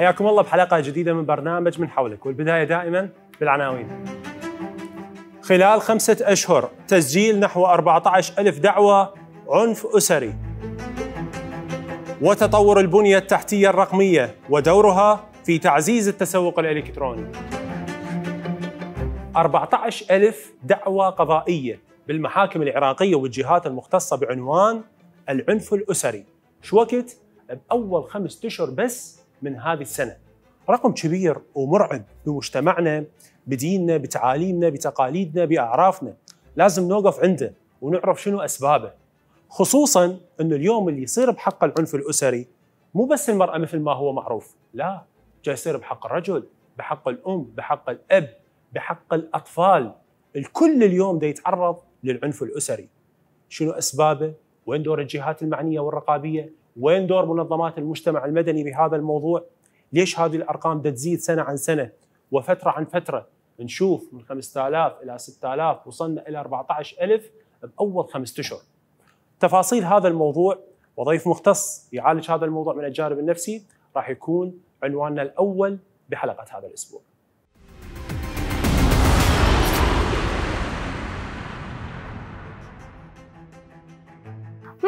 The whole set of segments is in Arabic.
حياكم الله بحلقة جديدة من برنامج من حولك والبداية دائما بالعناوين خلال خمسة أشهر تسجيل نحو 14 ألف دعوة عنف أسري وتطور البنية التحتية الرقمية ودورها في تعزيز التسوق الإلكتروني 14 ألف دعوة قضائية بالمحاكم العراقية والجهات المختصة بعنوان العنف الأسري شو وقت بأول خمس أشهر بس من هذه السنه رقم كبير ومرعب بمجتمعنا بديننا بتعاليمنا بتقاليدنا باعرافنا لازم نوقف عنده ونعرف شنو اسبابه خصوصا انه اليوم اللي يصير بحق العنف الاسري مو بس المراه مثل ما هو معروف لا جاي يصير بحق الرجل بحق الام بحق الاب بحق الاطفال الكل اليوم دا يتعرض للعنف الاسري شنو اسبابه وين دور الجهات المعنيه والرقابيه وين دور منظمات المجتمع المدني بهذا الموضوع ليش هذه الارقام تزيد سنه عن سنه وفتره عن فتره نشوف من 5000 الى 6000 وصلنا الى 14000 باول خمسة اشهر تفاصيل هذا الموضوع وضيف مختص يعالج هذا الموضوع من الجانب النفسي راح يكون عنواننا الاول بحلقه هذا الاسبوع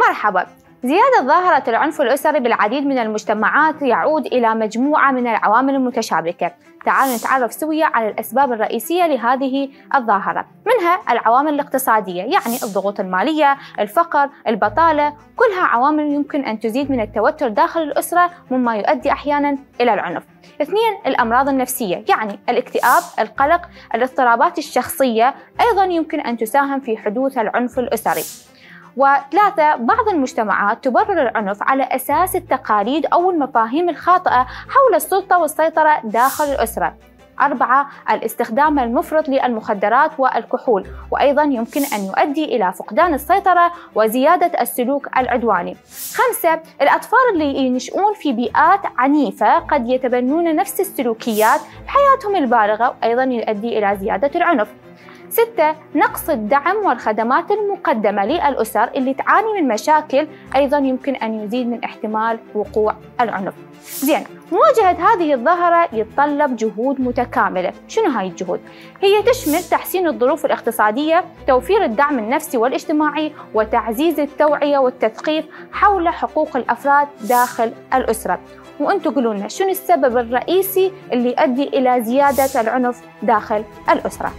مرحبا زيادة ظاهرة العنف الأسري بالعديد من المجتمعات يعود إلى مجموعة من العوامل المتشابكة تعالوا نتعرف سويا على الأسباب الرئيسية لهذه الظاهرة منها العوامل الاقتصادية يعني الضغوط المالية الفقر البطالة كلها عوامل يمكن أن تزيد من التوتر داخل الأسرة مما يؤدي أحيانا إلى العنف اثنين الأمراض النفسية يعني الاكتئاب القلق الاضطرابات الشخصية أيضا يمكن أن تساهم في حدوث العنف الأسري وثلاثة بعض المجتمعات تبرر العنف على أساس التقاليد أو المفاهيم الخاطئة حول السلطة والسيطرة داخل الأسرة أربعة الاستخدام المفرط للمخدرات والكحول وأيضا يمكن أن يؤدي إلى فقدان السيطرة وزيادة السلوك العدواني خمسة الأطفال اللي ينشؤون في بيئات عنيفة قد يتبنون نفس السلوكيات بحياتهم البالغة وأيضا يؤدي إلى زيادة العنف ستة نقص الدعم والخدمات المقدمة للأسر اللي تعاني من مشاكل أيضا يمكن أن يزيد من احتمال وقوع العنف زين مواجهة هذه الظاهرة يتطلب جهود متكاملة شنو هاي الجهود؟ هي تشمل تحسين الظروف الاقتصادية توفير الدعم النفسي والاجتماعي وتعزيز التوعية والتثقيف حول حقوق الأفراد داخل الأسرة وانتوا قولوا لنا شنو السبب الرئيسي اللي يؤدي الى زياده العنف داخل الاسره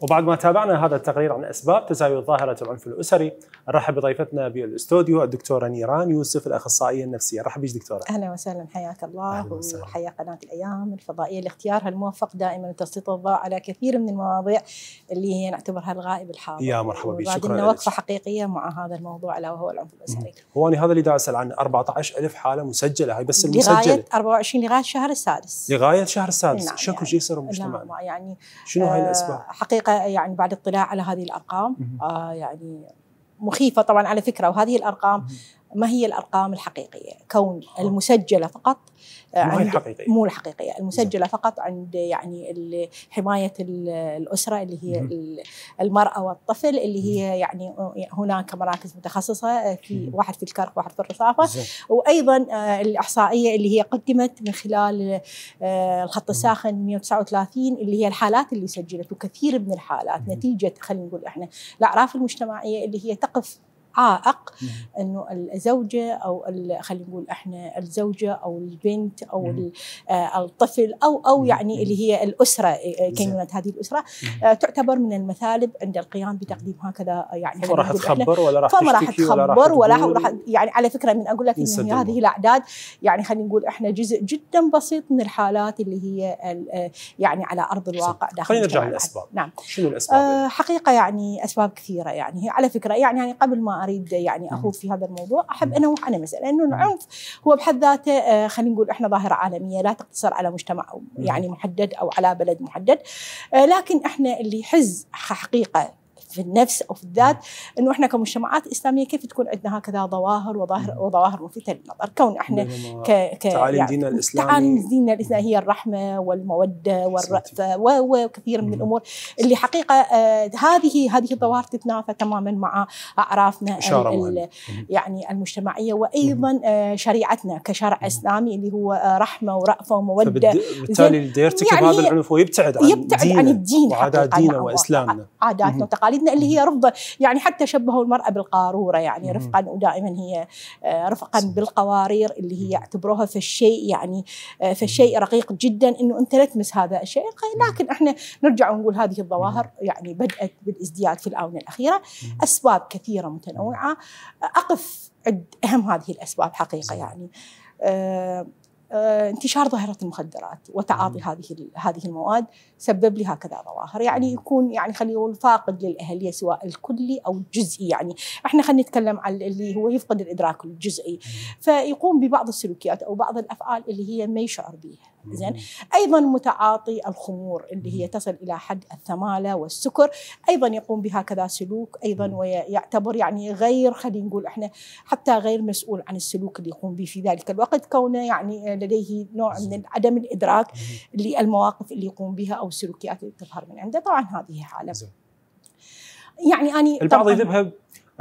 وبعد ما تابعنا هذا التقرير عن اسباب تزايد ظاهره العنف الاسري، نرحب بضيفتنا بالاستوديو الدكتوره نيران يوسف الاخصائيه النفسيه، رحب بك دكتوره. اهلا وسهلا حياك الله وحيا قناه الايام الفضائيه لاختيارها الموفق دائما لتسليط الضوء على كثير من المواضيع اللي هي نعتبرها الغائب الحاضر. يا مرحبا بك شكرا لنا وقفه حقيقيه مع هذا الموضوع الا وهو العنف الاسري. هو أنا هذا اللي دا اسال عنه 14000 حاله مسجله هاي بس المسجله. لغايه 24 لغايه الشهر السادس. لغايه الشهر السادس، نعم شكو يعني. شيء يصير بمجتمعنا؟ يعني شنو هاي آه، الاسباب؟ حقيقه الحقيقه يعني بعد اطلاع على هذه الارقام آه يعني مخيفه طبعا على فكره وهذه الارقام ما هي الارقام الحقيقيه كون المسجله فقط مو الحقيقية مو الحقيقية يعني المسجلة زي. نعم. فقط عند يعني حماية الأسرة اللي هي مم. المرأة والطفل اللي هي يعني هناك مراكز متخصصة في واحد في الكرك واحد في الرصافة وأيضا آه، الإحصائية اللي هي قدمت من خلال آه، الخط الساخن 139 اللي هي الحالات اللي سجلت وكثير من الحالات مم. نتيجة خلينا نقول احنا الأعراف المجتمعية اللي هي تقف عائق نعم. انه الزوجه او خلينا نقول احنا الزوجه او البنت او نعم. آه، الطفل او او نعم. يعني اللي هي الاسره آه، آه، كلمه هذه الاسره تعتبر من المثالب عند القيام بتقديم هكذا يعني فما راح تخبر ولا راح فما راح تخبر ولا راح يعني على فكره من اقول لك ان هذه الاعداد يعني خلينا نقول احنا جزء جدا بسيط من الحالات اللي هي يعني على ارض الواقع داخل خلينا نرجع للاسباب نعم شنو الاسباب؟ حقيقه يعني اسباب كثيره يعني على فكره يعني يعني قبل ما اريد يعني اخوض في هذا الموضوع احب انوه على مساله لانه العنف هو بحد ذاته آه، خلينا نقول احنا ظاهره عالميه لا تقتصر على مجتمع يعني محدد او على بلد محدد آه، لكن احنا اللي يحز حقيقه في النفس او في الذات نعم. انه احنا كمجتمعات اسلاميه كيف تكون عندنا هكذا ظواهر نعم. وظواهر وظواهر ملفته للنظر كون احنا آه، ك ك تعاليم يعني ديننا الاسلامي تعاليم ديننا الاسلامي هي الرحمه والموده والرأفه وكثير من نعم. الامور اللي حقيقه آه هذه هذه الظواهر تتنافى تماما مع اعرافنا يعني المجتمعيه وايضا آه شريعتنا كشرع اسلامي اللي هو آه رحمه ورأفه وموده بالتالي اللي يرتكب يعني هذا العنف ويبتعد عن يبتعد عن الدين وعادات ديننا واسلامنا عاداتنا وتقاليدنا والدنا اللي هي رفضة يعني حتى شبهوا المرأة بالقارورة يعني رفقا ودائما هي آه، رفقا بالقوارير اللي هي في فالشيء يعني آه، فالشيء رقيق جدا انه انت لا تمس هذا الشيء لكن احنا نرجع ونقول هذه الظواهر يعني بدأت بالازدياد في الآونة الأخيرة أسباب كثيرة متنوعة أقف عند أهم هذه الأسباب حقيقة يعني آه، آه، انتشار ظاهرة المخدرات وتعاطي هذه هذه المواد سبب لي هكذا ظواهر يعني يكون يعني خلينا نقول فاقد للأهلية سواء الكلي أو الجزئي يعني احنا خلينا نتكلم عن اللي هو يفقد الإدراك الجزئي فيقوم ببعض السلوكيات أو بعض الأفعال اللي هي ما يشعر بها زين ايضا متعاطي الخمور اللي هي تصل الى حد الثماله والسكر ايضا يقوم بهكذا سلوك ايضا ويعتبر يعني غير خلينا نقول احنا حتى غير مسؤول عن السلوك اللي يقوم به في ذلك الوقت كونه يعني لديه نوع من عدم الادراك للمواقف اللي يقوم بها او السلوكيات اللي تظهر من عنده طبعا هذه حاله يعني اني البعض يذهب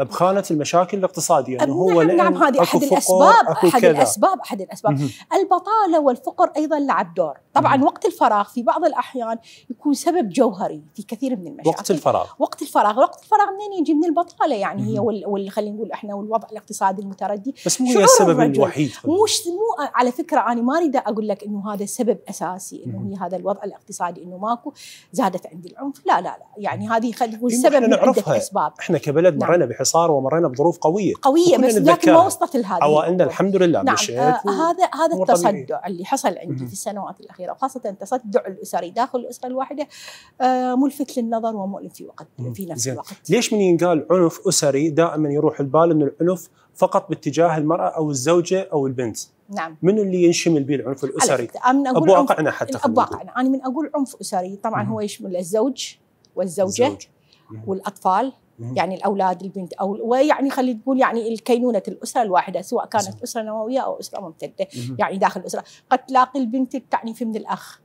بخانه المشاكل الاقتصاديه انه هو نعم, نعم هذه احد الاسباب احد الاسباب احد الاسباب البطاله والفقر ايضا لعب دور طبعا مم. وقت الفراغ في بعض الاحيان يكون سبب جوهري في كثير من المشاكل وقت الفراغ وقت الفراغ وقت الفراغ منين يجي من البطاله يعني مم. هي وال خلينا نقول احنا والوضع الاقتصادي المتردي بس مو هي السبب الوحيد مش مو على فكره انا ما اريد اقول لك انه هذا سبب اساسي انه هي هذا الوضع الاقتصادي انه ماكو زادت عندي العنف لا لا لا يعني هذه خلينا نقول سبب من عده اسباب احنا كبلد نعم. مرينا حصار ومرينا بظروف قويه قويه بس لكن ما وصلت لهذه عوائلنا الحمد لله نعم آه هذا هذا التصدع اللي حصل عندي في السنوات الاخيره وخاصه التصدع الاسري داخل الاسره الواحده آه ملفت للنظر ومؤلم في وقت في نفس زين. الوقت ليش من ينقال عنف اسري دائما يروح البال انه العنف فقط باتجاه المراه او الزوجه او البنت نعم منو اللي ينشمل به العنف الاسري؟ من اقول بواقعنا حتى بواقعنا انا من اقول عنف اسري طبعا مم. هو يشمل الزوج والزوجه الزوج. والأطفال يعني الاولاد البنت او ويعني خلي تقول يعني الكينونه الاسره الواحده سواء كانت اسره نوويه او اسره ممتده يعني داخل الاسره قد تلاقي البنت تعني في من الاخ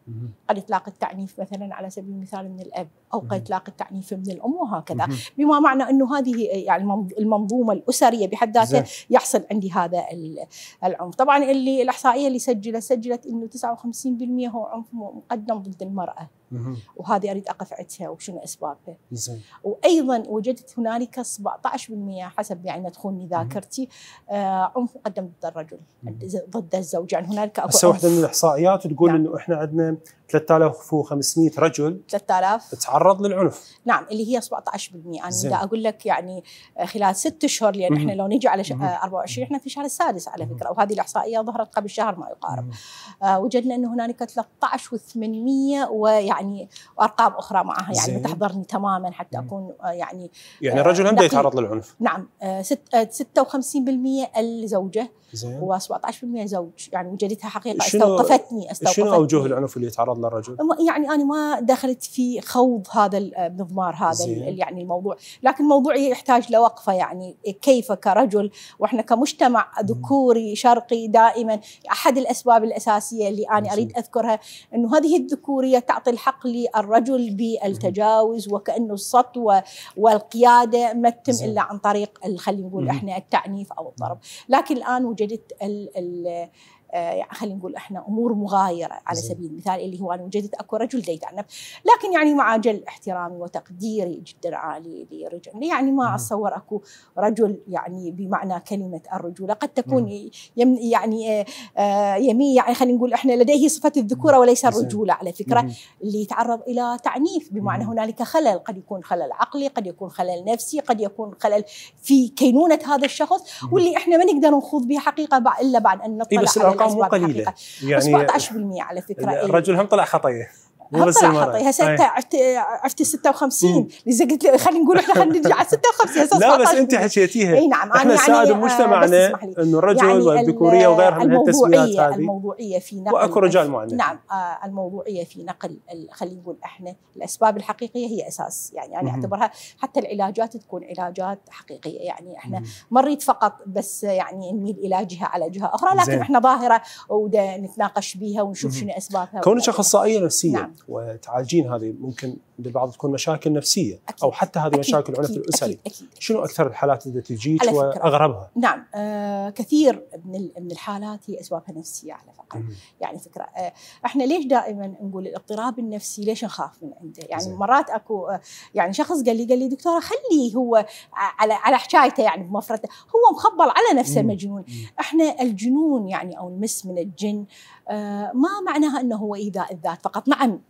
قد تلاقي التعنيف مثلا على سبيل المثال من الأب أو قد تلاقي التعنيف من الأم وهكذا بما معنى أنه هذه يعني المنظومة الأسرية بحد ذاتها يحصل عندي هذا العنف طبعا اللي الإحصائية اللي سجلت سجلت أنه 59% هو عنف مقدم ضد المرأة وهذه اريد اقف عندها وشنو اسبابها. زين. وايضا وجدت هنالك 17% حسب يعني تخوني ذاكرتي آه عنف مقدم ضد الرجل ضد الزوج يعني هنالك اكو واحده من الاحصائيات تقول نعم. انه احنا عندنا time 3500 رجل 3000 تعرض للعنف نعم اللي هي 17% انا بدي اقول لك يعني خلال ست اشهر لان احنا لو نجي على 24 احنا في الشهر السادس على فكره وهذه الاحصائيه ظهرت قبل شهر ما يقارب آه وجدنا انه هنالك 13800 ويعني وارقام اخرى معها يعني تحضرني تماما حتى اكون آه، يعني يعني الرجل هم آه، يتعرض للعنف نعم آه ست آه 56% الزوجه زين و17% زوج يعني وجدتها حقيقه استوقفتني استوقفتني شنو اوجه العنف اللي يتعرض والله الرجل يعني انا ما دخلت في خوض هذا المضمار آه، هذا يعني الموضوع لكن الموضوع يحتاج لوقفه يعني كيف كرجل واحنا كمجتمع ذكوري شرقي دائما احد الاسباب الاساسيه اللي انا اريد اذكرها انه هذه الذكوريه تعطي الحق للرجل بالتجاوز وكانه السطوه والقياده ما تتم الا عن طريق خلينا نقول احنا التعنيف او الضرب لكن الان وجدت ال ال آه، يعني خلينا نقول احنا امور مغايره على سبيل المثال اللي هو انا وجدت اكو رجل ديتعنب لكن يعني مع جل احترامي وتقديري جدا عالي لرجل يعني ما مم. اتصور اكو رجل يعني بمعنى كلمه الرجوله قد تكون يم يعني آه، آه، يمي يعني خلينا نقول احنا لديه صفه الذكوره وليس الرجوله على فكره مم. اللي يتعرض الى تعنيف بمعنى هنالك خلل قد يكون خلل عقلي قد يكون خلل نفسي قد يكون خلل في كينونه هذا الشخص واللي احنا ما نقدر نخوض به حقيقه الا بعد ان نطلع إيه بس على ارقام مو قليله يعني 17% على فكره إيه. الرجل هم طلع خطيه مو بس المرأة هسه انت عشت عشت 56 لذا قلت خلينا نقول احنا خلينا نرجع على 56 هسه لا بس انت حكيتيها اي نعم احنا السائد يعني مجتمعنا آه، انه الرجل يعني والذكوريه وغيرها من التسميات هذه الموضوعيه في نقل واكو رجال معنف نعم آه الموضوعيه في نقل خلينا نقول احنا الاسباب الحقيقيه هي اساس يعني انا اعتبرها حتى العلاجات تكون علاجات حقيقيه يعني احنا مريت فقط بس يعني نميل الى جهه على جهه اخرى لكن احنا ظاهره ونتناقش بها ونشوف شنو اسبابها كونك اخصائيه نفسيه نعم. وتعالجين هذه ممكن عند البعض تكون مشاكل نفسيه أكيد. او حتى هذه أكيد. مشاكل العنف الاسري أكيد. أكيد. شنو اكثر الحالات اللي تجيك واغربها نعم آه كثير من من الحالات هي اسبابها نفسيه على فكره مم. يعني فكره آه احنا ليش دائما نقول الاضطراب النفسي ليش نخاف من عنده يعني زي. مرات اكو آه يعني شخص قال لي قال لي دكتوره خلي هو على على حكايته يعني بمفرده هو مخبل على نفسه مم. مجنون مم. احنا الجنون يعني او المس من الجن آه ما معناها انه هو ايذاء الذات فقط نعم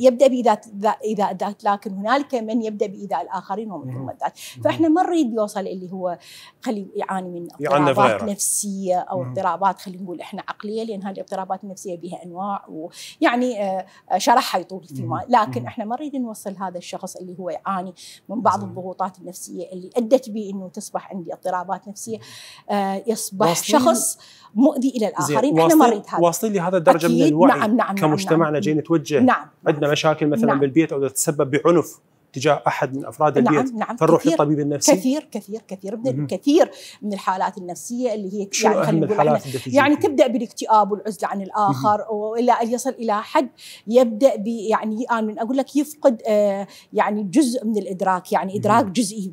يبدا بايذاء المضادات لكن هنالك من يبدا بايذاء الاخرين ومن المضادات فاحنا ما نريد يوصل اللي هو خلي يعاني من اضطرابات نفسيه او اضطرابات خلينا نقول احنا عقليه لان هذه الاضطرابات النفسيه بها انواع ويعني آه، آه، شرحها يطول فيما لكن احنا ما نريد نوصل هذا الشخص اللي هو يعاني من بعض الضغوطات النفسيه اللي ادت به انه تصبح عندي اضطرابات نفسيه آه، يصبح شخص مؤذي الى الاخرين احنا ما نريد هذا واصلين لهذا الدرجه من الوعي نعم،, نعم نعم كمجتمعنا نعم جاي نتوجه نعم, نعم. عندنا مشاكل مثلا نعم بالبيت او وتسبب بعنف تجاه احد من افراد نعم، البيت نعم نعم فنروح للطبيب النفسي كثير كثير كثير من كثير من الحالات النفسيه اللي هي شو يعني أهم الحالات يعني تبدا بالاكتئاب والعزله عن الاخر والى ان يصل الى حد يبدا ب يعني من اقول لك يفقد آه يعني جزء من الادراك يعني ادراك جزئي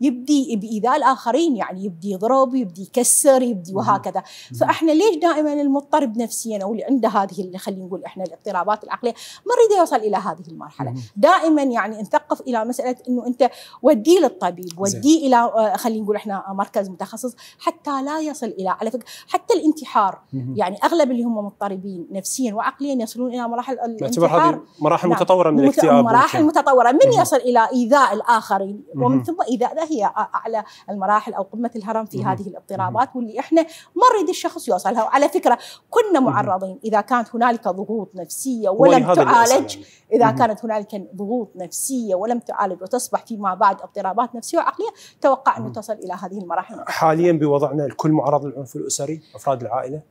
يبدي بايذاء الاخرين يعني يبدي يضرب يبدي يكسر يبدي وهكذا فاحنا ليش دائما المضطرب نفسيا او اللي عنده هذه اللي خلينا نقول احنا الاضطرابات العقليه ما يريد يوصل الى هذه المرحله دائما يعني انت ترقف الى مساله انه انت وديه للطبيب وديه الى آه، خلينا نقول احنا آه، مركز متخصص حتى لا يصل الى على فكره حتى الانتحار يعني اغلب اللي هم مضطربين نفسيا وعقليا يصلون الى مراحل الانتحار مراحل نعم. متطوره من الاكتئاب مراحل متطوره من يصل الى ايذاء الاخرين ومن ثم ايذاء هي اعلى المراحل او قمه الهرم في هذه الاضطرابات واللي احنا ما نريد الشخص يوصلها وعلى فكره كنا معرضين اذا كانت هنالك ضغوط نفسيه ولم تعالج اذا كانت هنالك ضغوط نفسيه نفسيه ولم تعالج وتصبح فيما بعد اضطرابات نفسيه وعقليه توقع انه تصل الى هذه المراحل حاليا بوضعنا الكل معرض للعنف الاسري افراد العائله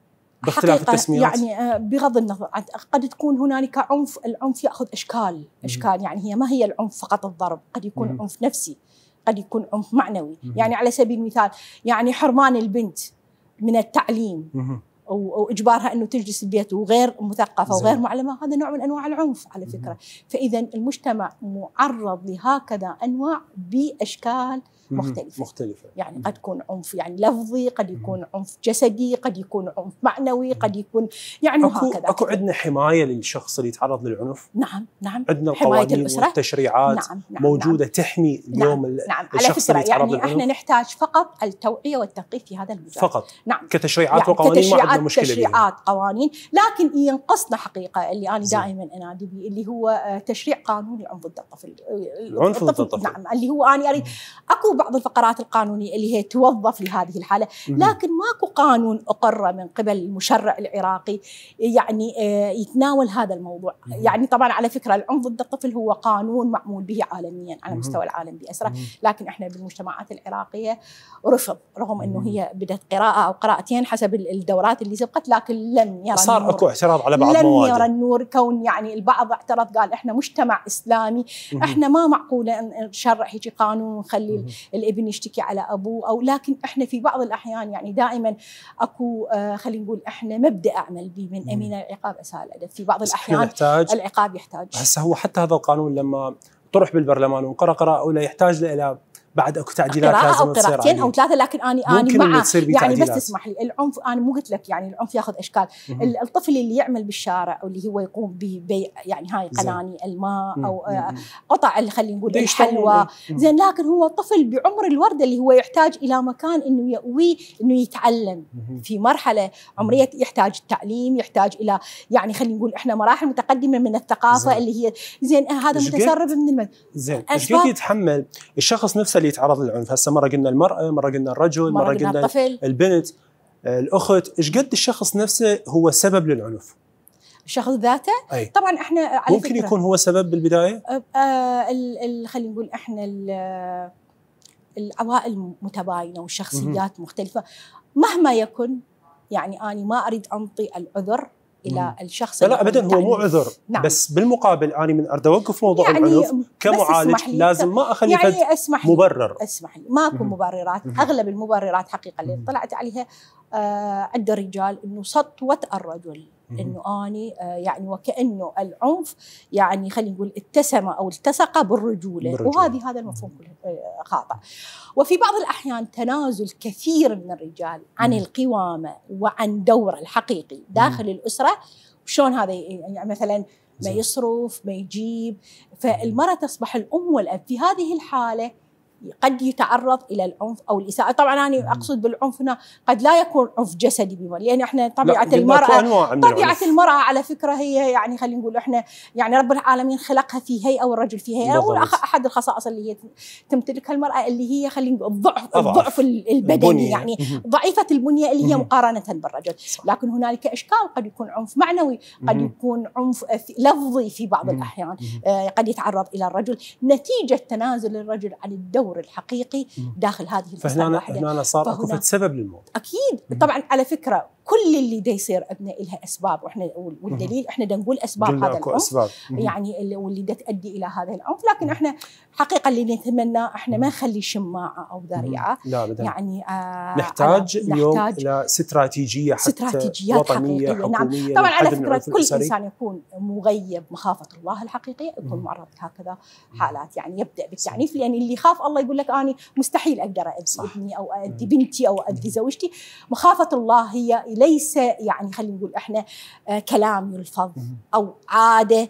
باختلاف التسميات يعني آه، بغض النظر قد تكون هنالك عنف العنف ياخذ اشكال اشكال يعني هي ما هي العنف فقط الضرب قد يكون عنف نفسي قد يكون عنف معنوي يعني على سبيل المثال يعني حرمان البنت من التعليم واجبارها انه تجلس البيت وغير مثقفه زي. وغير معلمه هذا نوع من انواع العنف على فكره فاذا المجتمع معرض لهكذا انواع باشكال مختلفة مختلفة يعني قد يكون عنف يعني لفظي قد يكون عنف جسدي قد يكون عنف معنوي قد يكون يعني أكو هكذا أكو عندنا حماية للشخص اللي يتعرض للعنف نعم نعم عندنا القوانين والتشريعات نعم نعم, نعم. موجودة نعم تحمي اليوم نعم نعم على فكرة يعني احنا نحتاج فقط التوعية والتثقيف في هذا المجال فقط نعم كتشريعات يعني وقوانين ما عندنا مشكلة تشريعات بيها. قوانين لكن ينقصنا حقيقة اللي أنا دائما أنادي به اللي هو آه، تشريع قانون العنف ضد الطفل العنف ضد الطفل نعم اللي هو أنا أريد أكو بعض الفقرات القانونية اللي هي توظف لهذه الحالة لكن ماكو قانون أقر من قبل المشرع العراقي يعني آه، يتناول هذا الموضوع يعني طبعا على فكرة العنف ضد الطفل هو قانون معمول به عالميا على مستوى العالم بأسره لكن احنا بالمجتمعات العراقية رفض رغم أنه هي بدأت قراءة أو قراءتين حسب الدورات اللي سبقت لكن لم يرى صار اكو اعتراض على بعض لم يرى النور كون يعني البعض اعترض قال احنا مجتمع اسلامي احنا ما معقوله نشرع هيك قانون ونخلي الابن يشتكي على ابوه او لكن احنا في بعض الاحيان يعني دائما اكو آه، خلينا نقول احنا مبدا اعمل به من امين العقاب اساء الادب في بعض الاحيان يحتاج العقاب يحتاج هسه هو حتى هذا القانون لما طرح بالبرلمان وانقرا قراءه اولى يحتاج الى بعد اكو تعديلات قراءة لازم او قراءتين او ثلاثه لكن اني اني مع يعني بس تسمح لي العنف انا مو قلت لك يعني العنف ياخذ اشكال الطفل اللي يعمل بالشارع واللي هو يقوم ببيع يعني هاي قناني الماء او آه، قطع اللي خلينا نقول الحلوى زين لكن هو طفل بعمر الورده اللي هو يحتاج الى مكان انه يأويه انه يتعلم في مرحله عمريه يحتاج التعليم يحتاج الى يعني خلينا نقول احنا مراحل متقدمه من الثقافه زي. اللي هي زين هذا متسرب من المد... زين يتحمل الشخص نفسه اللي يتعرض للعنف هسه مره قلنا المراه مره قلنا الرجل مره, مرة قلنا الطفل. البنت الاخت ايش قد الشخص نفسه هو سبب للعنف الشخص ذاته أي. طبعا احنا على ممكن فكرة يكون هو سبب بالبدايه آه آه خلينا نقول احنا العوائل متباينه والشخصيات مختلفه مهما يكن يعني اني ما اريد انطي العذر الى الشخص لا ابدا هو مو عذر نعم. بس بالمقابل انا من اريد اوقف موضوع يعني العنف كمعالج لازم ما اخلي يعني فد اسمح لي مبرر اسمح لي ماكو مبررات اغلب المبررات حقيقه اللي طلعت عليها آه عند الرجال انه سطوه الرجل انه اني آه، يعني وكانه العنف يعني خلينا نقول اتسم او التصق بالرجوله, بالرجولة. وهذه هذا المفهوم كله آه، خاطئ. وفي بعض الاحيان تنازل كثير من الرجال عن القوامه وعن دوره الحقيقي داخل مم. الاسره شلون هذا يعني مثلا ما يصرف ما يجيب فالمراه تصبح الام والاب في هذه الحاله قد يتعرض الى العنف او الاساءه، طبعا انا اقصد بالعنف هنا قد لا يكون عنف جسدي بما لان يعني احنا طبيعه المراه طبيعه العنف. المراه على فكره هي يعني خلينا نقول احنا يعني رب العالمين خلقها في هيئه والرجل في هيئه احد الخصائص اللي هي تمتلكها المراه اللي هي خلينا نقول الضعف الضعف البدني البنية. يعني ضعيفه البنيه اللي هي مقارنه بالرجل، لكن هنالك اشكال قد يكون عنف معنوي، قد يكون عنف لفظي في بعض الاحيان، آه، قد يتعرض الى الرجل نتيجه تنازل الرجل عن الدور التطور الحقيقي داخل هذه المساله الواحده فهنا صار اكو سبب للموت اكيد طبعا على فكره كل اللي دا يصير عندنا لها اسباب واحنا والدليل احنا دا نقول اسباب هذا العنف أسباب. يعني واللي دا تؤدي الى هذا العنف لكن احنا حقيقه اللي نتمنى احنا ما نخلي شماعه او ذريعه لا بدأ. يعني آه نحتاج اليوم الى استراتيجيه حتى استراتيجيات وطنيه حقيقية. نعم. حكوميه نعم. طبعا على فكره كل الأسري. انسان يكون مغيب مخافه الله الحقيقيه يكون معرض لهكذا حالات يعني يبدا بالتعنيف لان اللي يخاف الله يقول لك انا مستحيل اقدر اؤذي ابني او اؤذي بنتي او اؤذي زوجتي مخافه الله هي ليس يعني خلينا نقول احنا آه، كلام يلفظ او عاده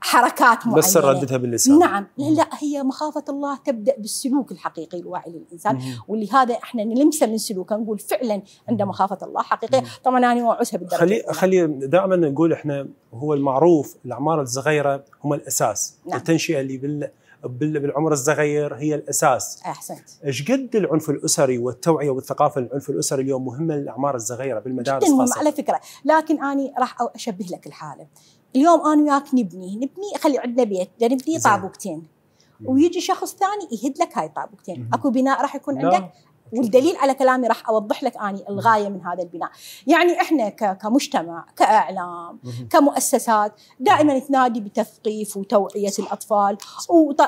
حركات معينه بس نرددها باللسان نعم لا لا هي مخافه الله تبدا بالسلوك الحقيقي الواعي للانسان ولهذا احنا نلمسه من سلوكه نقول فعلا عنده مخافه الله حقيقيه طبعا انا اوعسها بالدرجه خلي خلي دائما نقول احنا هو المعروف الاعمار الصغيره هم الاساس نعم. التنشئه اللي بال بالعمر الصغير هي الاساس آه، احسنت ايش قد العنف الاسري والتوعيه والثقافه للعنف الاسري اليوم مهمه للاعمار الصغيره بالمدارس جدا خاصه على فكره لكن انا راح اشبه لك الحاله اليوم انا وياك نبني نبني خلي عندنا بيت يعني نبني طابوقتين ويجي شخص ثاني يهد لك هاي الطابوقتين اكو بناء راح يكون عندك والدليل على كلامي راح اوضح لك اني الغايه من هذا البناء يعني احنا كمجتمع كاعلام كمؤسسات دائما تنادي بتثقيف وتوعيه الاطفال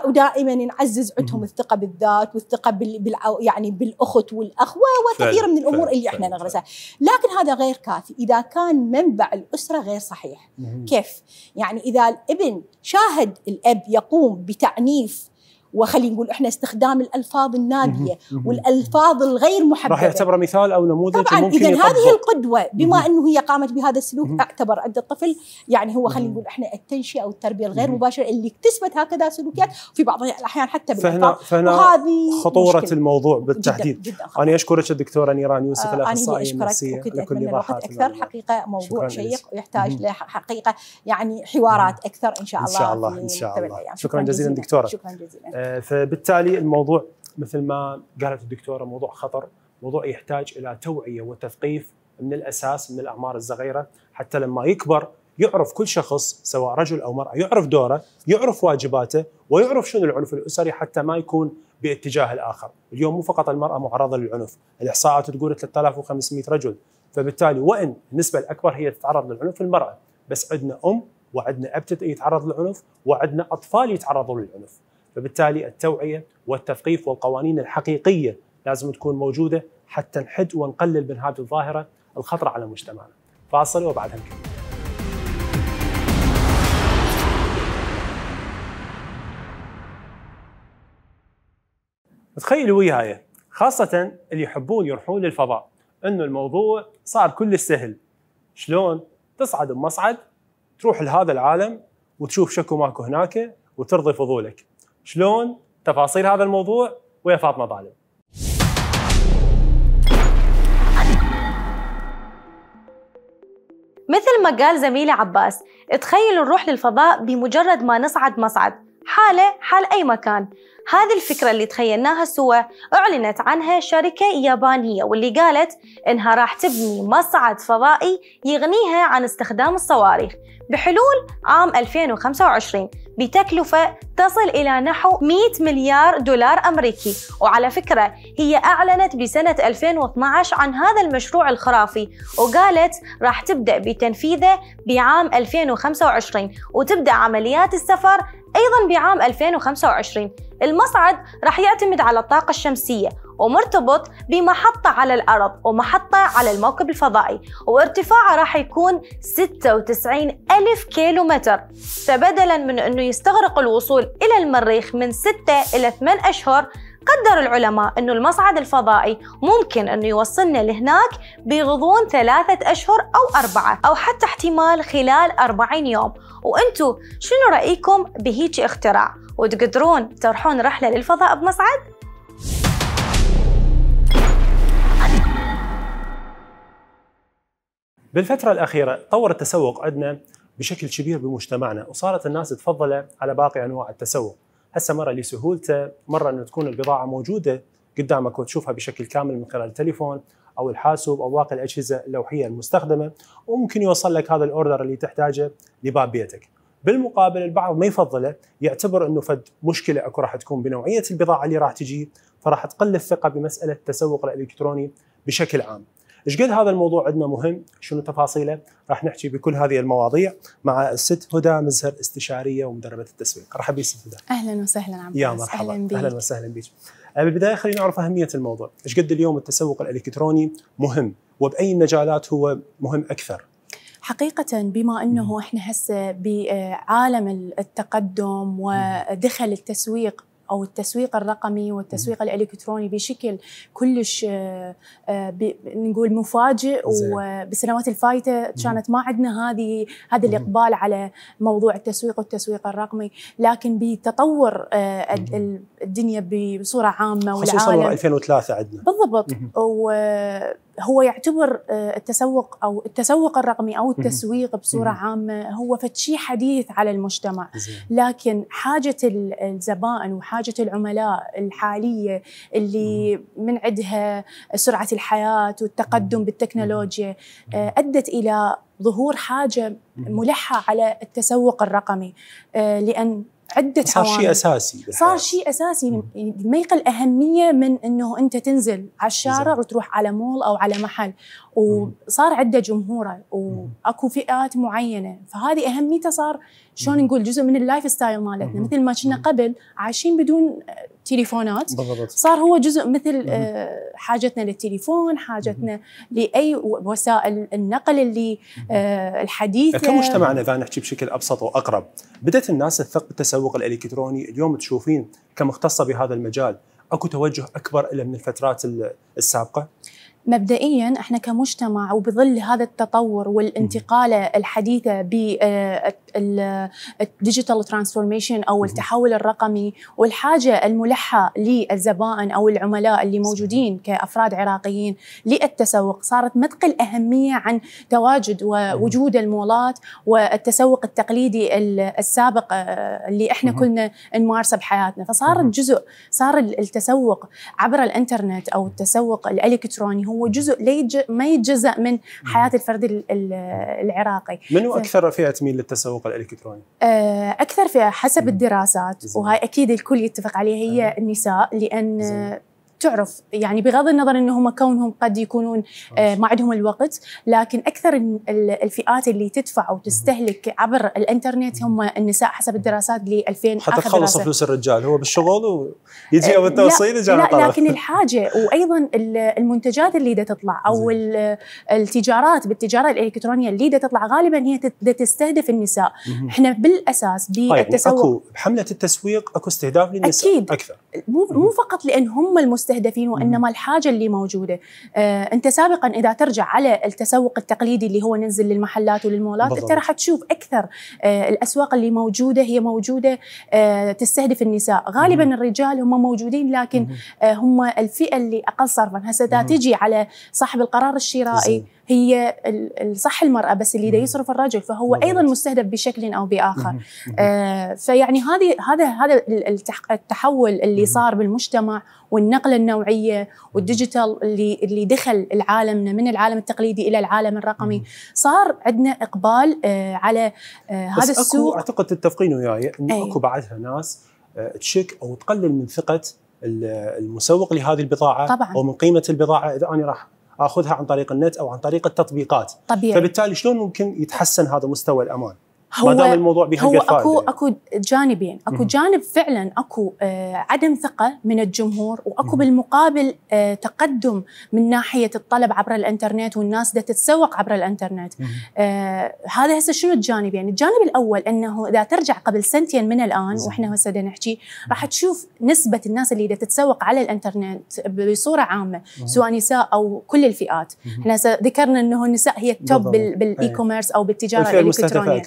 ودائما نعزز عندهم الثقه بالذات والثقه بال يعني بالاخت والاخ وكثير من الامور اللي احنا نغرسها لكن هذا غير كافي اذا كان منبع الاسره غير صحيح كيف يعني اذا الابن شاهد الاب يقوم بتعنيف وخلينا نقول احنا استخدام الالفاظ النابيه والالفاظ الغير محببه راح يعتبر مثال او نموذج طبعا اذا هذه القدوه بما انه هي قامت بهذا السلوك اعتبر عند الطفل يعني هو خلينا نقول احنا التنشئه او التربيه الغير مباشره اللي اكتسبت هكذا سلوكيات في بعض الاحيان حتى فهنا وهذه خطوره مشكلة. الموضوع بالتحديد جداً جداً انا اشكرك الدكتوره نيران يوسف آه، الاخصائيه النفسيه على كل ايضاحات اكثر حقيقه موضوع شيق ويحتاج لحقيقه يعني حوارات اكثر ان شاء الله ان شاء الله ان شاء الله شكرا جزيلا دكتوره شكرا جزيلا آه، آه، فبالتالي الموضوع مثل ما قالت الدكتوره موضوع خطر موضوع يحتاج الى توعيه وتثقيف من الاساس من الاعمار الصغيره حتى لما يكبر يعرف كل شخص سواء رجل او امراه يعرف دوره، يعرف واجباته، ويعرف شنو العنف الاسري حتى ما يكون باتجاه الاخر، اليوم مو فقط المراه معرضه للعنف، الاحصاءات تقول 3500 رجل، فبالتالي وان النسبه الاكبر هي تتعرض للعنف المراه، بس عندنا ام وعندنا اب يتعرض للعنف وعندنا اطفال يتعرضوا للعنف، فبالتالي التوعية والتثقيف والقوانين الحقيقية لازم تكون موجودة حتى نحد ونقلل من هذه الظاهرة الخطرة على مجتمعنا فاصل وبعدها نكمل تخيلوا وياي خاصة اللي يحبون يروحون للفضاء انه الموضوع صار كل سهل شلون تصعد بمصعد تروح لهذا العالم وتشوف شكو ماكو هناك وترضي فضولك شلون؟ تفاصيل هذا الموضوع ويا فاطمه ظالم. مثل ما قال زميلي عباس تخيلوا نروح للفضاء بمجرد ما نصعد مصعد حالة حال أي مكان هذه الفكرة اللي تخيلناها سوا أعلنت عنها شركة يابانية واللي قالت إنها راح تبني مصعد فضائي يغنيها عن استخدام الصواريخ بحلول عام 2025 بتكلفة تصل إلى نحو 100 مليار دولار أمريكي وعلى فكرة هي أعلنت بسنة 2012 عن هذا المشروع الخرافي وقالت راح تبدأ بتنفيذه بعام 2025 وتبدأ عمليات السفر أيضا بعام 2025 المصعد راح يعتمد على الطاقة الشمسية ومرتبط بمحطة على الأرض ومحطة على الموكب الفضائي وارتفاعه راح يكون 96 ألف كيلو متر فبدلا من أنه يستغرق الوصول إلى المريخ من 6 إلى 8 أشهر قدر العلماء أنه المصعد الفضائي ممكن أنه يوصلنا لهناك بغضون ثلاثة أشهر أو أربعة أو حتى احتمال خلال 40 يوم وأنتوا شنو رأيكم بهيجي اختراع وتقدرون تروحون رحلة للفضاء بمصعد؟ بالفترة الأخيرة طور التسوق عندنا بشكل كبير بمجتمعنا وصارت الناس تفضله على باقي أنواع التسوق هسه مرة لسهولته مرة أنه تكون البضاعة موجودة قدامك وتشوفها بشكل كامل من خلال التليفون او الحاسوب او باقي الاجهزه اللوحيه المستخدمه وممكن يوصل لك هذا الاوردر اللي تحتاجه لباب بيتك. بالمقابل البعض ما يفضله يعتبر انه فد مشكله اكو راح تكون بنوعيه البضاعه اللي راح تجي فراح تقل الثقه بمساله التسوق الالكتروني بشكل عام. ايش قد هذا الموضوع عندنا مهم شنو تفاصيله راح نحكي بكل هذه المواضيع مع الست هدى مزهر استشاريه ومدربه التسويق بيك ست هدى اهلا وسهلا عبد يا مرحبا اهلا اهلا وسهلا بك أه، بالبدايه خلينا نعرف اهميه الموضوع ايش قد اليوم التسوق الالكتروني مهم وباي مجالات هو مهم اكثر حقيقة بما انه احنا هسه بعالم التقدم ودخل التسويق او التسويق الرقمي والتسويق الالكتروني بشكل كلش آه، آه، نقول مفاجئ وبالسنوات الفايته كانت ما عندنا هذه هذا الاقبال على موضوع التسويق والتسويق الرقمي لكن بتطور آه، الدنيا بصوره عامه والعالم خصوصا 2003 عندنا بالضبط هو يعتبر آه، التسوق او التسوق الرقمي او التسويق بصوره عامه هو شيء حديث على المجتمع لكن حاجه الزبائن وحاجه العملاء الحاليه اللي من عندها سرعه الحياه والتقدم بالتكنولوجيا آه، ادت الى ظهور حاجه ملحه على التسوق الرقمي آه، لان عده صار عوامل شيء اساسي بالحياة. صار شيء اساسي يعني ما يقل اهميه من انه انت تنزل على الشارع وتروح على مول او على محل وصار عنده جمهوره واكو فئات معينه فهذه اهميته صار شلون نقول جزء من اللايف ستايل مالتنا مثل ما كنا قبل عايشين بدون آه، تليفونات بالضبط. صار هو جزء مثل آه، حاجتنا للتليفون حاجتنا لاي وسائل النقل اللي آه، الحديثه يعني كمجتمعنا اذا نحكي بشكل ابسط واقرب بدات الناس تثق بالتسوق الالكتروني اليوم تشوفين كمختصه بهذا المجال اكو توجه اكبر الى من الفترات السابقه مبدئيا احنا كمجتمع وبظل هذا التطور والانتقاله الحديثه بالديجيتال آه، ترانسفورميشن آه، او التحول الرقمي والحاجه الملحه للزبائن او العملاء اللي موجودين كافراد عراقيين للتسوق صارت متقل اهميه عن تواجد ووجود المولات والتسوق التقليدي السابق آه، اللي احنا كلنا نمارسه بحياتنا فصار جزء صار التسوق عبر الانترنت او التسوق الالكتروني هو هو جزء لا ما يتجزا من حياه الفرد العراقي من هو اكثر فئه تميل للتسوق الالكتروني آه، اكثر فئه حسب الدراسات وهي اكيد الكل يتفق عليها هي النساء لان زي. تعرف يعني بغض النظر انهم هم كونهم قد يكونون آه، ما عندهم الوقت لكن اكثر الفئات اللي تدفع وتستهلك عبر الانترنت هم النساء حسب الدراسات ل 2000 حتى تخلص فلوس الرجال هو بالشغل ويجي او آه، التوصيل لا, لا لكن الحاجه وايضا المنتجات اللي دا تطلع او التجارات بالتجاره الالكترونيه اللي دا تطلع غالبا هي تستهدف النساء احنا بالاساس بالتسويق طيب، اكو حمله التسويق اكو استهداف للنساء اكيد اكثر مو مو فقط لان هم المست المستهدفين وانما الحاجه اللي موجوده آه، انت سابقا اذا ترجع على التسوق التقليدي اللي هو ننزل للمحلات وللمولات انت راح تشوف اكثر آه، الاسواق اللي موجوده هي موجوده آه، تستهدف النساء غالبا الرجال هم موجودين لكن هم الفئه اللي اقل صرفا هسه تجي على صاحب القرار الشرائي هي صح المرأة بس اللي ده يصرف الرجل فهو أيضا مستهدف بشكل أو بآخر آه، فيعني هذه هذا هذا التحول اللي صار بالمجتمع والنقلة النوعية والديجيتال اللي اللي دخل العالمنا من العالم التقليدي إلى العالم الرقمي صار عندنا إقبال آه، على آه، هذا السوق أكو أعتقد تتفقين وياي أنه أكو بعدها ناس تشك أو تقلل من ثقة المسوق لهذه البضاعه طبعاً. او من قيمه البضاعه اذا انا راح اخذها عن طريق النت او عن طريق التطبيقات طبيعي. فبالتالي شلون ممكن يتحسن هذا مستوى الامان هو ما دام الموضوع بيحقق هو اكو يعني. اكو جانبين، اكو جانب فعلا اكو آه عدم ثقه من الجمهور واكو بالمقابل آه تقدم من ناحيه الطلب عبر الانترنت والناس دا تتسوق عبر الانترنت. آه هذا هسه شنو الجانبين؟ يعني الجانب الاول انه اذا ترجع قبل سنتين من الان واحنا هسه دا نحكي راح تشوف نسبه الناس اللي دا تتسوق على الانترنت بصوره عامه سواء نساء او كل الفئات. احنا ذكرنا انه النساء هي التوب بالاي كوميرس او بالتجاره الالكترونيه.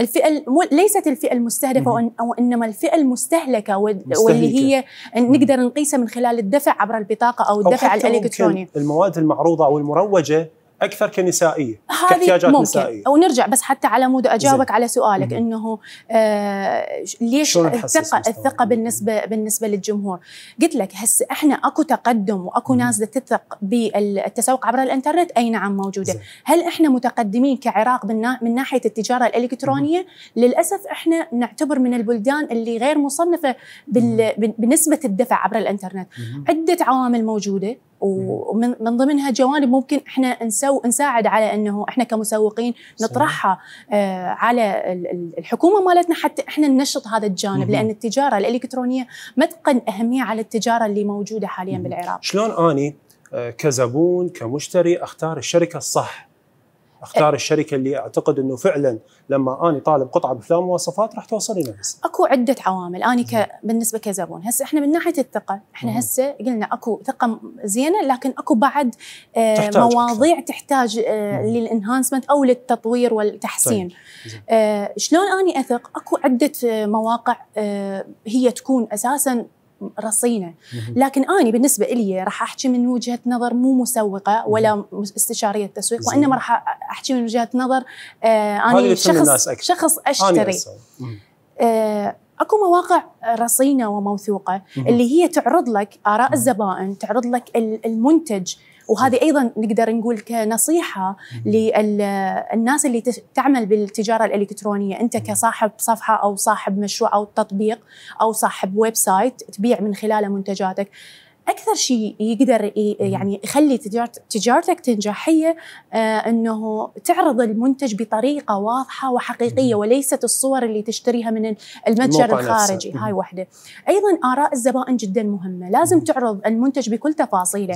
الفئه الم... ليست الفئه المستهدفه وإنما الفئه المستهلكه واللي هي نقدر نقيسها من خلال الدفع عبر البطاقه او الدفع أو الالكتروني المواد المعروضه او المروجه اكثر كنسائيه كاحتياجات ممكن. نسائيه ونرجع بس حتى على مود اجاوبك على سؤالك مم. انه آه ليش الثقه الثقه بالنسبه بالنسبه للجمهور قلت لك هسه احنا اكو تقدم واكو ناس تثق بالتسوق عبر الانترنت اي نعم موجوده زي. هل احنا متقدمين كعراق من ناحيه التجاره الالكترونيه مم. للاسف احنا نعتبر من البلدان اللي غير مصنفه بال... بنسبه الدفع عبر الانترنت مم. عده عوامل موجوده ومن ضمنها جوانب ممكن احنا نسو نساعد على انه احنا كمسوقين نطرحها آه على الحكومه مالتنا حتى احنا ننشط هذا الجانب لان التجاره الالكترونيه ما تقن اهميه على التجاره اللي موجوده حاليا بالعراق. شلون اني آه، كزبون كمشتري اختار الشركه الصح اختار الشركه اللي اعتقد انه فعلا لما اني طالب قطعه بفلان مواصفات راح توصل لي اكو عده عوامل اني ك... بالنسبه كزبون هسه احنا من ناحيه الثقه احنا هسه قلنا اكو ثقه زينه لكن اكو بعد آه، تحتاج مواضيع أكثر. تحتاج آه، للانهانسمنت او للتطوير والتحسين طيب. آه، شلون اني اثق اكو عده مواقع هي تكون اساسا رصينه لكن انا بالنسبه لي راح احكي من وجهه نظر مو مسوقه ولا استشاريه تسويق وانما راح احكي من وجهه نظر آه، انا شخص شخص اشتري آه، اكو مواقع رصينه وموثوقه اللي هي تعرض لك اراء الزبائن تعرض لك المنتج وهذه ايضا نقدر نقول كنصيحه للناس اللي تعمل بالتجاره الالكترونيه انت كصاحب صفحه او صاحب مشروع او تطبيق او صاحب ويب سايت تبيع من خلاله منتجاتك اكثر شيء يقدر يعني يخلي تجارتك تنجح هي آه، انه تعرض المنتج بطريقه واضحه وحقيقيه وليست الصور اللي تشتريها من المتجر الخارجي هاي وحده ايضا اراء الزبائن جدا مهمه لازم تعرض المنتج بكل تفاصيله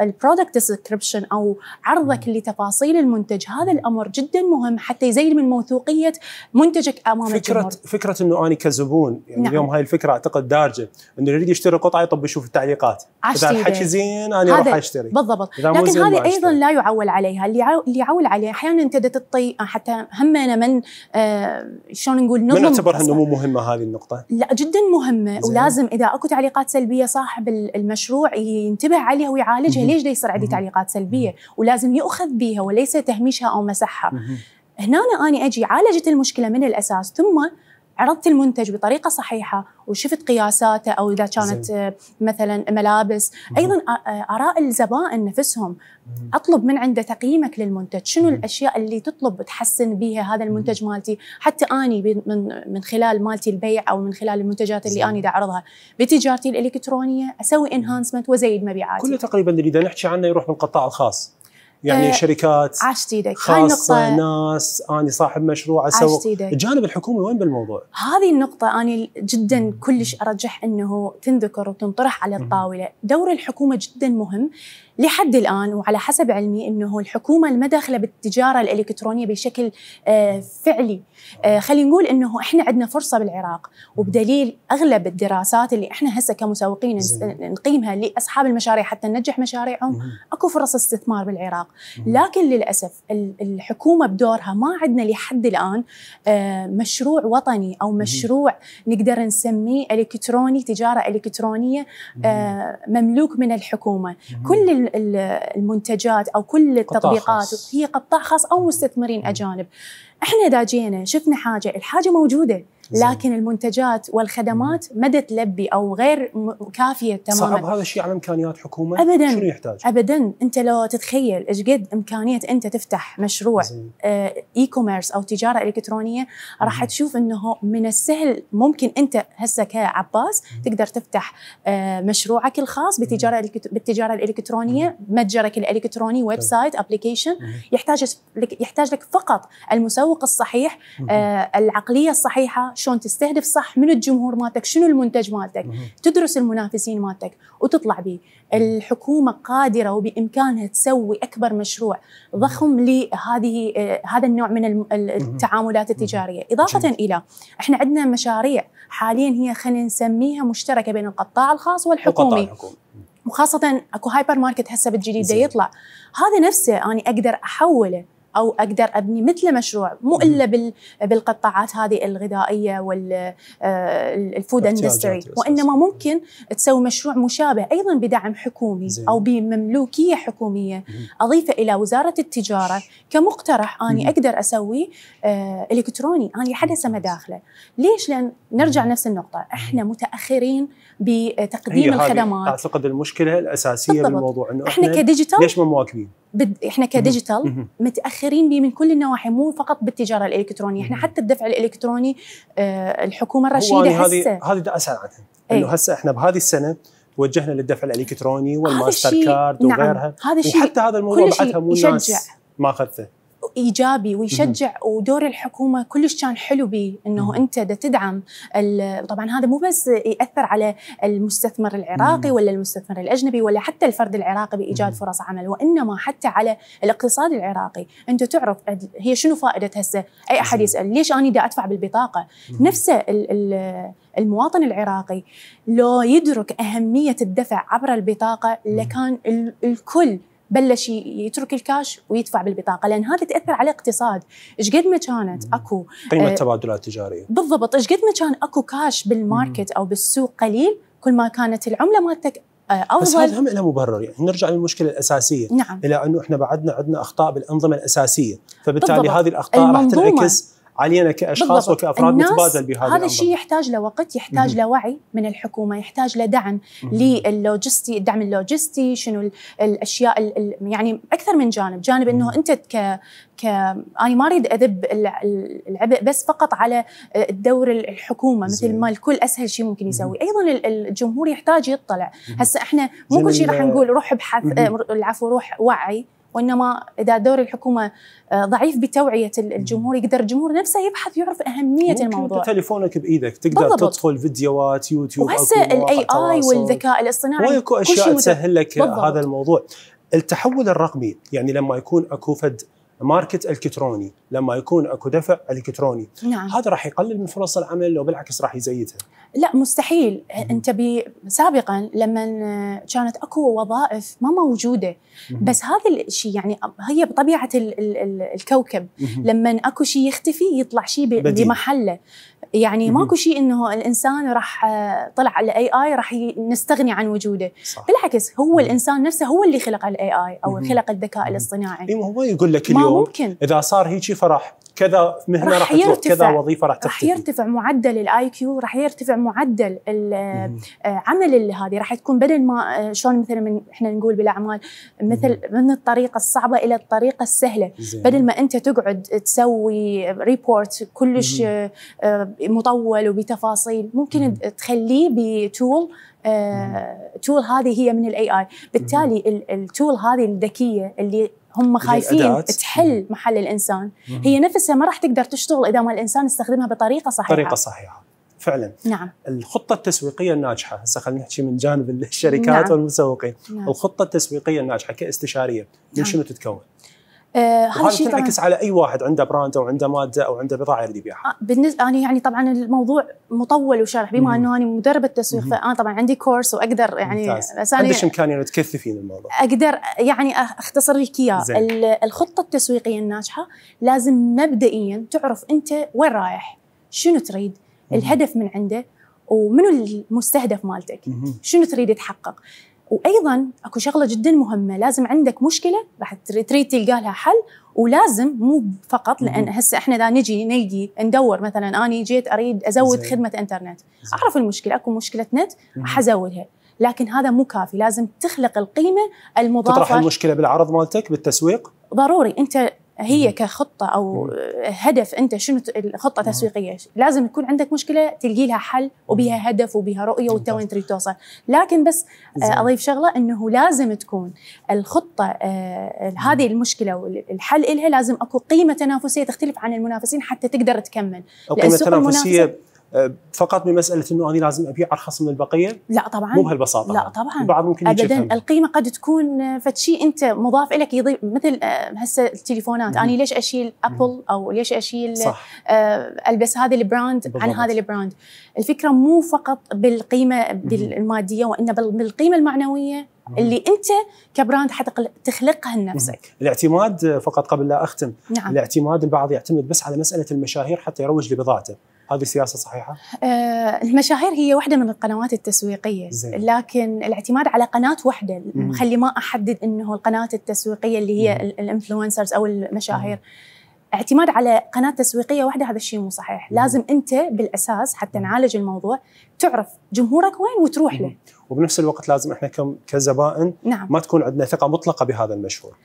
البرودكت ديسكربشن او عرضك لتفاصيل المنتج هذا الامر جدا مهم حتى يزيد من موثوقيه منتجك امام فكره الجمهور. فكره انه انا كزبون يعني نعم. اليوم هاي الفكره اعتقد دارجه انه اللي يريد يشتري قطعه يطب يشوف التعليم. تعليقات اذا الحكي زين انا اروح اشتري بالضبط لكن هذه ايضا لا يعول عليها اللي يعول عليه احيانا انت تطي حتى همنا من آه شلون نقول نظم من نعتبرها انه مو مهمه هذه النقطه لا جدا مهمه زين. ولازم اذا اكو تعليقات سلبيه صاحب المشروع ينتبه عليها ويعالجها ليش دا يصير عندي تعليقات سلبيه ولازم يؤخذ بها وليس تهميشها او مسحها هنا أنا أجي عالجت المشكلة من الأساس ثم عرضت المنتج بطريقه صحيحه وشفت قياساته او اذا كانت آه، مثلا ملابس ايضا آه، آه، اراء الزبائن نفسهم اطلب من عنده تقييمك للمنتج شنو الاشياء اللي تطلب تحسن بيها هذا المنتج مالتي حتى اني من من خلال مالتي البيع او من خلال المنتجات اللي اني دا اعرضها بتجارتي الالكترونيه اسوي انهانسمنت وازيد مبيعاتي كله تقريبا اللي اذا نحكي عنه يروح بالقطاع الخاص يعني آه شركات عشتيدك خاصة خاصه ناس انا صاحب مشروع اسوق الجانب الحكومي وين بالموضوع؟ هذه النقطه انا جدا كلش ارجح انه تنذكر وتنطرح على الطاوله، دور الحكومه جدا مهم لحد الآن وعلى حسب علمي أنه الحكومة المداخلة بالتجارة الإلكترونية بشكل آه، فعلي آه، خلينا نقول أنه إحنا عندنا فرصة بالعراق وبدليل أغلب الدراسات اللي إحنا هسه كمسوقين نقيمها لأصحاب المشاريع حتى ننجح مشاريعهم أكو فرص استثمار بالعراق لكن للأسف الحكومة بدورها ما عندنا لحد الآن آه، مشروع وطني أو مشروع نقدر نسميه إلكتروني تجارة إلكترونية مملوك من الحكومة كل كل المنتجات او كل التطبيقات هي قطاع خاص او مستثمرين اجانب احنا اذا جينا شفنا حاجه الحاجه موجوده لكن المنتجات والخدمات ما تلبي او غير كافيه تماما صعب هذا الشيء على امكانيات حكومه ابدا شنو يحتاج؟ ابدا انت لو تتخيل ايش قد امكانيه انت تفتح مشروع اي آه، كوميرس او تجاره الكترونيه راح تشوف انه من السهل ممكن انت هسه كعباس تقدر تفتح آه، مشروعك الخاص بتجاره بالتجاره الالكترونيه متجرك الالكتروني طيب. ويب سايت ابلكيشن يحتاج لك يحتاج لك فقط المسوق الصحيح آه، العقليه الصحيحه شلون تستهدف صح من الجمهور مالتك شنو المنتج مالتك تدرس المنافسين مالتك وتطلع به الحكومه قادره وبامكانها تسوي اكبر مشروع ضخم لهذه آه، هذا النوع من التعاملات التجاريه اضافه الى احنا عندنا مشاريع حاليا هي خلينا نسميها مشتركه بين القطاع الخاص والحكومي القطاع وخاصه اكو هايبر ماركت هسه بالجديد يطلع هذا نفسه انا اقدر احوله او اقدر ابني مثل مشروع مو الا بالقطاعات هذه الغذائيه والفود اندستري آه، وانما ممكن تسوي مشروع مشابه ايضا بدعم حكومي او بمملوكيه حكوميه اضيفه الى وزاره التجاره كمقترح اني اقدر اسوي آه، الكتروني اني حدثه مداخله ليش لان نرجع نفس النقطه احنا متاخرين بتقديم الخدمات اعتقد المشكله الاساسيه بالموضوع انه احنا كديجيتال ليش ما مواكبين بد... احنا كديجيتال متاخرين به من كل النواحي مو فقط بالتجاره الالكترونيه احنا حتى الدفع الالكتروني آه الحكومه الرشيده هذه هذه اسال عنها إيه. انه هسه احنا بهذه السنه توجهنا للدفع الالكتروني والماستر كارد نعم، وغيرها نعم. هذا وحتى هذا الموضوع بعدها مو ناس ما اخذته ايجابي ويشجع ودور الحكومه كلش كان حلو به انه انت دا تدعم طبعا هذا مو بس ياثر على المستثمر العراقي ولا المستثمر الاجنبي ولا حتى الفرد العراقي بايجاد فرص عمل وانما حتى على الاقتصاد العراقي انت تعرف هي شنو فائده هسه اي احد يسال ليش انا دا ادفع بالبطاقه نفسه المواطن العراقي لو يدرك اهميه الدفع عبر البطاقه لكان الكل بلش يترك الكاش ويدفع بالبطاقه لان هذا تاثر على الاقتصاد ايش قد ما كانت اكو قيمه آه، تبادلات تجاريه بالضبط ايش قد ما كان اكو كاش بالماركت او بالسوق قليل كل ما كانت العمله مالتك آه، افضل بس هذا هم له مبرر يعني نرجع للمشكله الاساسيه نعم. الى انه احنا بعدنا عندنا اخطاء بالانظمه الاساسيه فبالتالي هذه الاخطاء راح تنعكس علينا كاشخاص بالضبط. وكافراد نتبادل بهذا هذا الشيء يحتاج لوقت يحتاج مم. لوعي من الحكومه يحتاج لدعم للوجستي الدعم اللوجستي شنو الاشياء الـ الـ يعني اكثر من جانب جانب انه انت ك ك انا ما اريد اذب العبء بس فقط على الدور الحكومه مثل ما الكل اسهل شيء ممكن يسوي ايضا الجمهور يحتاج يطلع هسه احنا مو كل شيء راح نقول روح ابحث آه، العفو روح وعي وانما اذا دور الحكومه آه، ضعيف بتوعيه الجمهور يقدر الجمهور نفسه يبحث يعرف اهميه ممكن الموضوع تليفونك بايدك تقدر بالضبط. تدخل فيديوهات يوتيوب وهسه الاي اي والذكاء الاصطناعي ويكو اشياء تسهل لك هذا الموضوع التحول الرقمي يعني لما يكون اكو فد ماركت الكتروني لما يكون اكو دفع الكتروني نعم. هذا راح يقلل من فرص العمل لو بالعكس راح يزيدها لا مستحيل مم. انت بي سابقا لما كانت اكو وظائف ما موجوده مم. بس هذا الشيء يعني هي بطبيعه الـ الـ الكوكب مم. لما اكو شيء يختفي يطلع شيء بمحله يعني ماكو شيء انه الانسان راح آه، طلع الاي اي راح نستغني عن وجوده صح. بالعكس هو الانسان نفسه هو اللي خلق الاي اي او خلق الذكاء الاصطناعي اي هو يقول لك اليوم ممكن. اذا صار هيك فراح كذا مهنه راح, راح تروح كذا وظيفه راح تختفي راح يرتفع معدل الاي كيو راح يرتفع معدل آه، عمل هذه راح تكون بدل ما آه، شلون مثلا من احنا نقول بالاعمال مثل من الطريقه الصعبه الى الطريقه السهله زين. بدل ما انت تقعد تسوي ريبورت كلش مم. آه، مطول وبتفاصيل ممكن مم. تخليه بتول تول هذه هي من الاي اي بالتالي التول هذه الذكيه اللي هم خايفين تحل محل الانسان مم. هي نفسها ما راح تقدر تشتغل اذا ما الانسان استخدمها بطريقه صحيحه طريقه صحيحه فعلا نعم الخطه التسويقيه الناجحه هسه خلينا نحكي من جانب الشركات نعم. والمسوقين نعم. الخطه التسويقيه الناجحه كاستشاريه من نعم. شنو تتكون آه، هذا الشيء تنعكس على اي واحد عنده براند او عنده ماده او عنده بضاعه يريد يبيعها. آه، بالنسبه انا يعني طبعا الموضوع مطول وشرح بما انه انا مدربه تسويق فانا طبعا عندي كورس واقدر يعني بس انا عندك امكانيه يعني تكثفين الموضوع. اقدر يعني اختصر لك اياه الخطه التسويقيه الناجحه لازم مبدئيا تعرف انت وين رايح، شنو تريد، الهدف من عنده ومنو المستهدف مالتك، شنو تريد تحقق. وايضا اكو شغله جدا مهمه لازم عندك مشكله راح تريد تلقى لها حل ولازم مو فقط لان هسه احنا اذا نجي نلقي ندور مثلا انا جيت اريد ازود زي. خدمه انترنت زي. اعرف المشكله اكو مشكله نت حزودها لكن هذا مو كافي لازم تخلق القيمه المضافه تطرح المشكله بالعرض مالتك بالتسويق ضروري انت هي كخطه او هدف انت شنو الخطه التسويقيه لازم يكون عندك مشكله تلقي لها حل وبها هدف وبها رؤيه وانت وين تريد توصل لكن بس آه، اضيف شغله انه لازم تكون الخطه آه، هذه المشكله والحل لها لازم اكو قيمه تنافسيه تختلف عن المنافسين حتى تقدر تكمل او قيمه تنافسيه أه، فقط بمساله انه انا لازم ابيع ارخص من البقيه لا طبعا مو بهالبساطه لا طبعا البعض ممكن ابدا القيمه قد تكون آه، شيء انت مضاف لك يضيف مثل آه، هسه التليفونات انا ليش اشيل ابل او ليش اشيل صح. البس هذا البراند بالضبط. عن هذا البراند الفكره مو فقط بالقيمه الماديه وانما بالقيمه المعنويه اللي انت كبراند حتخلقها لنفسك. الاعتماد فقط قبل لا اختم نعم. الاعتماد البعض يعتمد بس على مساله المشاهير حتى يروج لبضاعته. هذه سياسه صحيحه؟ آه المشاهير هي واحده من القنوات التسويقيه زين. لكن الاعتماد على قناه واحده خلي ما احدد انه القناه التسويقيه اللي هي الانفلونسرز او المشاهير مم. اعتماد على قناه تسويقيه واحده هذا الشيء مو صحيح، مم. لازم انت بالاساس حتى نعالج الموضوع تعرف جمهورك وين وتروح مم. له. وبنفس الوقت لازم احنا كزبائن نعم. ما تكون عندنا ثقه مطلقه بهذا المشهور.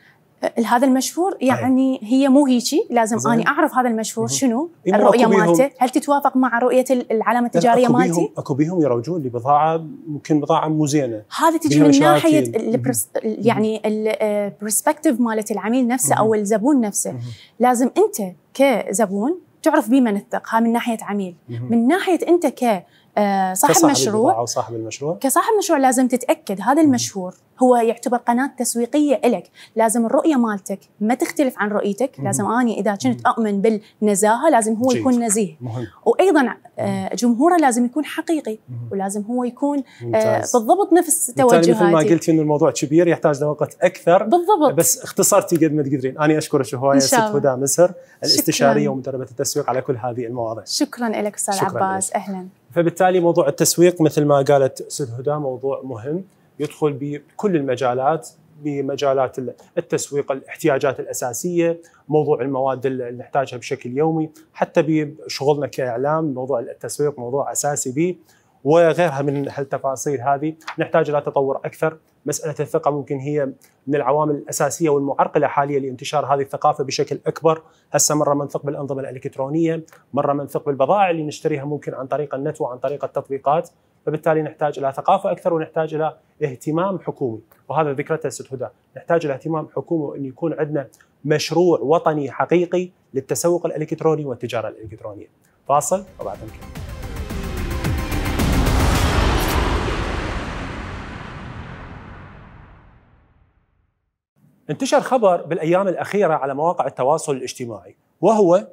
هذا المشهور طيب. يعني هي مو هيجي لازم زين. اني اعرف هذا المشهور شنو الرؤيه مالته هل تتوافق مع رؤيه العلامه التجاريه أكو مالتي اكو بيهم يروجون لبضاعه ممكن بضاعه مو زينه هذه تجي من ناحيه البرس يعني البرسبكتيف آه، مالت العميل نفسه او الزبون نفسه لازم انت كزبون تعرف بمن الثق تثق من ناحيه عميل من ناحيه انت ك آه، صاحب كصاحب مشروع او صاحب المشروع كصاحب مشروع لازم تتاكد هذا المشهور هو يعتبر قناه تسويقيه لك لازم الرؤيه مالتك ما تختلف عن رؤيتك لازم اني اذا كنت اؤمن بالنزاهه لازم هو يكون نزيه مهم. وايضا آه، جمهوره لازم يكون حقيقي ولازم هو يكون آه، بالضبط نفس توجهاتي مثل ما قلتي ان الموضوع كبير يحتاج لوقت اكثر بالضبط بس اختصرتي قد ما تقدرين انا اشكرك هوايه ست هدى مسهر الاستشاريه ومدربه التسويق على كل هذه المواضيع شكرا لك استاذ عباس اهلا فبالتالي موضوع التسويق مثل ما قالت سيد هدى موضوع مهم يدخل بكل المجالات بمجالات التسويق الاحتياجات الاساسيه، موضوع المواد اللي نحتاجها بشكل يومي، حتى بشغلنا كاعلام موضوع التسويق موضوع اساسي به. وغيرها من هالتفاصيل هذه نحتاج الى تطور اكثر مساله الثقه ممكن هي من العوامل الاساسيه والمعرقله حاليا لانتشار هذه الثقافه بشكل اكبر هسه مره منثق بالانظمه الالكترونيه مره منثق بالبضائع اللي نشتريها ممكن عن طريق النت وعن طريق التطبيقات فبالتالي نحتاج الى ثقافه اكثر ونحتاج الى اهتمام حكومي وهذا ذكرته ست هدى نحتاج الى اهتمام حكومي وان يكون عندنا مشروع وطني حقيقي للتسوق الالكتروني والتجاره الالكترونيه فاصل وبعد نكمل انتشر خبر بالايام الاخيره على مواقع التواصل الاجتماعي وهو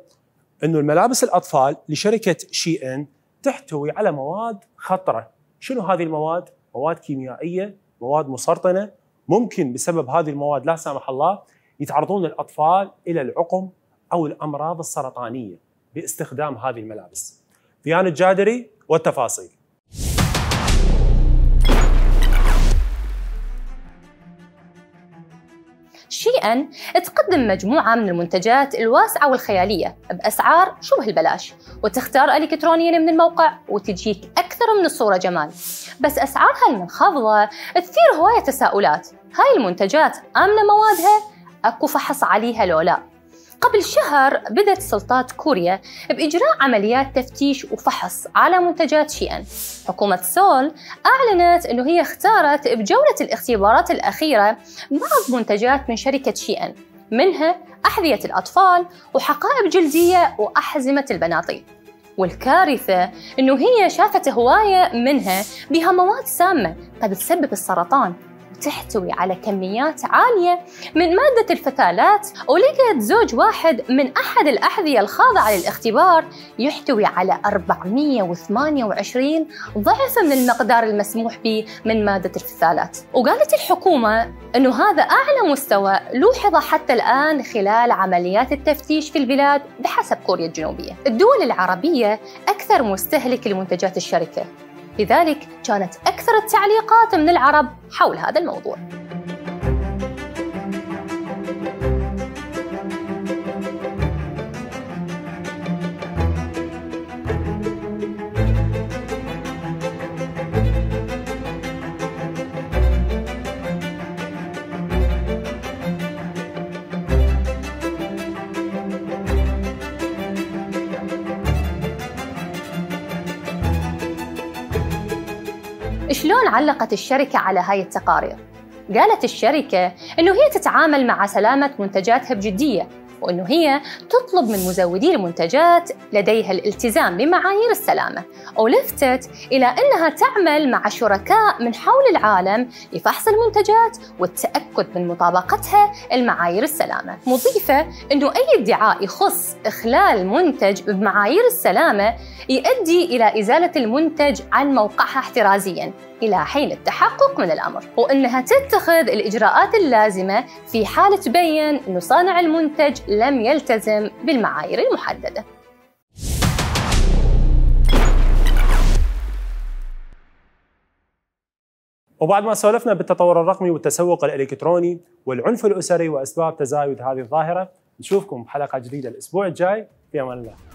انه الملابس الاطفال لشركه شي ان تحتوي على مواد خطره، شنو هذه المواد؟ مواد كيميائيه، مواد مسرطنه، ممكن بسبب هذه المواد لا سامح الله يتعرضون الاطفال الى العقم او الامراض السرطانيه باستخدام هذه الملابس. ديان الجادري والتفاصيل شيئا تقدم مجموعة من المنتجات الواسعة والخيالية بأسعار شبه البلاش وتختار إلكترونيا من الموقع وتجيك أكثر من الصورة جمال بس أسعارها المنخفضة تثير هواية تساؤلات هاي المنتجات آمنة موادها؟ أكو فحص عليها لو لا قبل شهر بدأت سلطات كوريا بإجراء عمليات تفتيش وفحص على منتجات شيئا حكومة سول أعلنت أنه هي اختارت بجولة الاختبارات الأخيرة بعض منتجات من شركة شيئا منها أحذية الأطفال وحقائب جلدية وأحزمة البناطيل والكارثة إنه هي شافت هواية منها بها مواد سامة قد تسبب السرطان تحتوي على كميات عالية من مادة الفتالات ولقت زوج واحد من أحد الأحذية الخاضعة للاختبار يحتوي على 428 ضعف من المقدار المسموح به من مادة الفتالات وقالت الحكومة أنه هذا أعلى مستوى لوحظ حتى الآن خلال عمليات التفتيش في البلاد بحسب كوريا الجنوبية الدول العربية أكثر مستهلك لمنتجات الشركة لذلك كانت أكثر التعليقات من العرب حول هذا الموضوع علقت الشركة على هاي التقارير قالت الشركة أنه هي تتعامل مع سلامة منتجاتها بجدية وأنه هي تطلب من مزودي المنتجات لديها الالتزام بمعايير السلامة ولفتت إلى أنها تعمل مع شركاء من حول العالم لفحص المنتجات والتأكد من مطابقتها المعايير السلامة مضيفة أنه أي ادعاء يخص إخلال منتج بمعايير السلامة يؤدي إلى إزالة المنتج عن موقعها احترازياً إلى حين التحقق من الأمر وأنها تتخذ الإجراءات اللازمة في حال تبين أن صانع المنتج لم يلتزم بالمعايير المحددة وبعد ما سولفنا بالتطور الرقمي والتسوق الالكتروني والعنف الاسري واسباب تزايد هذه الظاهره نشوفكم بحلقه جديده الاسبوع الجاي في امان الله